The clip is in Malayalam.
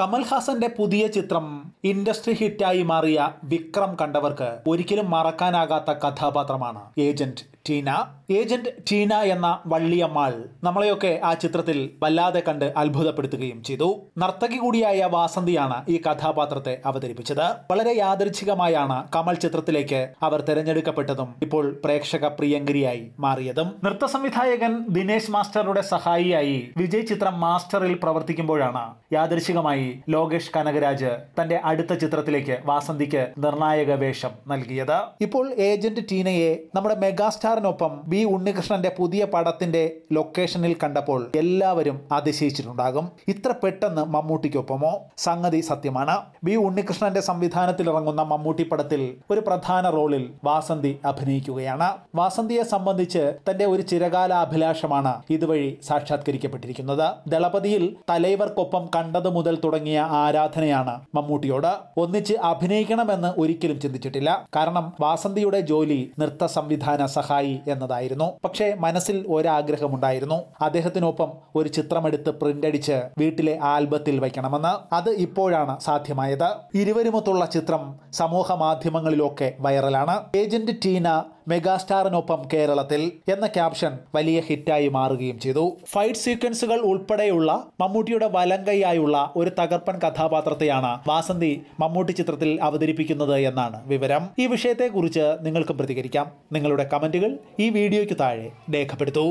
കമൽഹാസന്റെ പുതിയ ചിത്രം ഇൻഡസ്ട്രി ഹിറ്റായി മാറിയ വിക്രം കണ്ടവർക്ക് ഒരിക്കലും മറക്കാനാകാത്ത കഥാപാത്രമാണ് ഏജന്റ് ടീന ഏജന്റ് ടീന എന്ന വള്ളിയമ്മാൾ നമ്മളെയൊക്കെ ആ ചിത്രത്തിൽ വല്ലാതെ കണ്ട് അത്ഭുതപ്പെടുത്തുകയും ചെയ്തു നർത്തകി കൂടിയായ വാസന്തിയാണ് ഈ കഥാപാത്രത്തെ അവതരിപ്പിച്ചത് വളരെ യാദർച്ഛികമായാണ് കമൽ ചിത്രത്തിലേക്ക് അവർ തിരഞ്ഞെടുക്കപ്പെട്ടതും ഇപ്പോൾ പ്രേക്ഷക പ്രിയങ്കരിയായി മാറിയതും നൃത്ത സംവിധായകൻ ദിനേശ് മാസ്റ്ററുടെ സഹായിയായി വിജയ് ചിത്രം മാസ്റ്ററിൽ പ്രവർത്തിക്കുമ്പോഴാണ് യാദൃശികമായി ലോകേഷ് കനകരാജ് തന്റെ അടുത്ത ചിത്രത്തിലേക്ക് വാസന്തിക്ക് നിർണായക വേഷം നൽകിയത് ഇപ്പോൾ ഏജന്റ് ടീനയെ നമ്മുടെ മെഗാസ്റ്റാർ സാറിനൊപ്പം ബി ഉണ്ണികൃഷ്ണന്റെ പുതിയ പടത്തിന്റെ ലൊക്കേഷനിൽ കണ്ടപ്പോൾ എല്ലാവരും അതിശയിച്ചിട്ടുണ്ടാകും ഇത്ര പെട്ടെന്ന് മമ്മൂട്ടിക്കൊപ്പമോ സംഗതി സത്യമാണ് ബി ഉണ്ണികൃഷ്ണന്റെ സംവിധാനത്തിൽ ഇറങ്ങുന്ന മമ്മൂട്ടി പടത്തിൽ ഒരു പ്രധാന റോളിൽ വാസന്തി അഭിനയിക്കുകയാണ് വാസന്തിയെ സംബന്ധിച്ച് തന്റെ ഒരു ചിരകാല അഭിലാഷമാണ് ഇതുവഴി സാക്ഷാത്കരിക്കപ്പെട്ടിരിക്കുന്നത് ദളപതിയിൽ തലൈവർക്കൊപ്പം കണ്ടത് മുതൽ തുടങ്ങിയ ആരാധനയാണ് മമ്മൂട്ടിയോട് ഒന്നിച്ച് അഭിനയിക്കണമെന്ന് ഒരിക്കലും ചിന്തിച്ചിട്ടില്ല കാരണം വാസന്തിയുടെ ജോലി നൃത്ത സംവിധാന സഹായം ഉണ്ടായി എന്നതായിരുന്നു പക്ഷേ മനസ്സിൽ ഒരാഗ്രഹമുണ്ടായിരുന്നു അദ്ദേഹത്തിനൊപ്പം ഒരു ചിത്രമെടുത്ത് അടിച്ച് വീട്ടിലെ ആൽബത്തിൽ വയ്ക്കണമെന്ന് അത് ഇപ്പോഴാണ് സാധ്യമായത് ഇരുവരുമൊത്തുള്ള ചിത്രം സമൂഹ മാധ്യമങ്ങളിലൊക്കെ വൈറലാണ് ഏജന്റ് ടീന മെഗാസ്റ്റാറിനൊപ്പം കേരളത്തിൽ എന്ന ക്യാപ്ഷൻ വലിയ ഹിറ്റായി മാറുകയും ചെയ്തു ഫൈറ്റ് സീക്വൻസുകൾ ഉൾപ്പെടെയുള്ള മമ്മൂട്ടിയുടെ വലങ്കയായുള്ള ഒരു തകർപ്പൻ കഥാപാത്രത്തെയാണ് വാസന്തി മമ്മൂട്ടി ചിത്രത്തിൽ അവതരിപ്പിക്കുന്നത് എന്നാണ് വിവരം ഈ വിഷയത്തെക്കുറിച്ച് നിങ്ങൾക്കും പ്രതികരിക്കാം നിങ്ങളുടെ കമന്റുകൾ ഈ വീഡിയോയ്ക്ക് താഴെ രേഖപ്പെടുത്തൂ